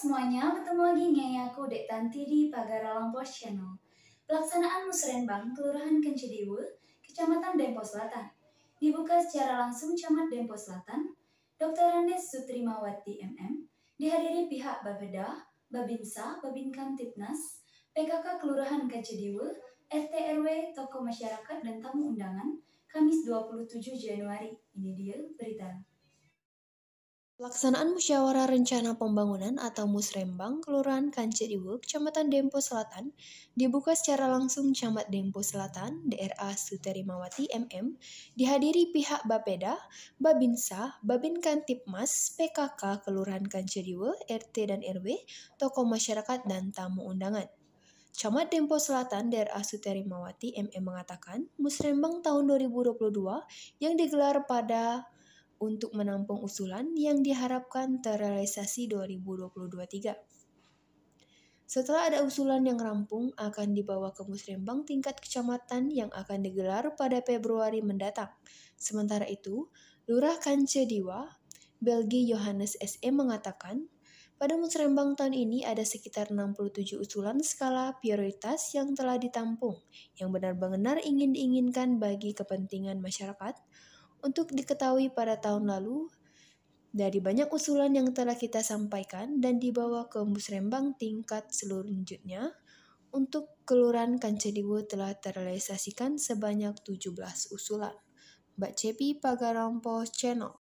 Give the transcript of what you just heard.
semuanya, bertemu lagi aku Dek Tanti di Pagara Lampos Channel. Pelaksanaan Musrenbang Kelurahan Kencedewa, Kecamatan Dempo Selatan. Dibuka secara langsung Camat Dempo Selatan, Dr. Andes Sutrimawati MM, dihadiri pihak Babeda, Babinsa, Babinkan Tipnas, PKK Kelurahan Kencedewa, RT RW, tokoh masyarakat dan tamu undangan, Kamis 27 Januari. Ini dia berita. Pelaksanaan Musyawarah Rencana Pembangunan atau Musrembang Kelurahan Kancik Ibu, Kecamatan Dempo Selatan dibuka secara langsung Camat Dempo Selatan, DRA Suterimawati MM, dihadiri pihak Bapeda, Babinsa, Babin Kantipmas, PKK Kelurahan Kancik Ibu, RT dan RW, tokoh masyarakat dan tamu undangan. Camat Dempo Selatan daerah Suterimawati MM mengatakan, Musrembang tahun 2022 yang digelar pada untuk menampung usulan yang diharapkan terrealisasi 2023. Setelah ada usulan yang rampung, akan dibawa ke musrembang tingkat kecamatan yang akan digelar pada Februari mendatang. Sementara itu, Lurah Kance Diwa, Belgi Johannes SE mengatakan, pada musrembang tahun ini ada sekitar 67 usulan skala prioritas yang telah ditampung, yang benar-benar ingin diinginkan bagi kepentingan masyarakat, untuk diketahui pada tahun lalu, dari banyak usulan yang telah kita sampaikan dan dibawa ke Musrembang tingkat selanjutnya, untuk Kelurahan Kancediwo telah terrealisasikan sebanyak 17 usulan. Mbak Cepi Pagarampo Channel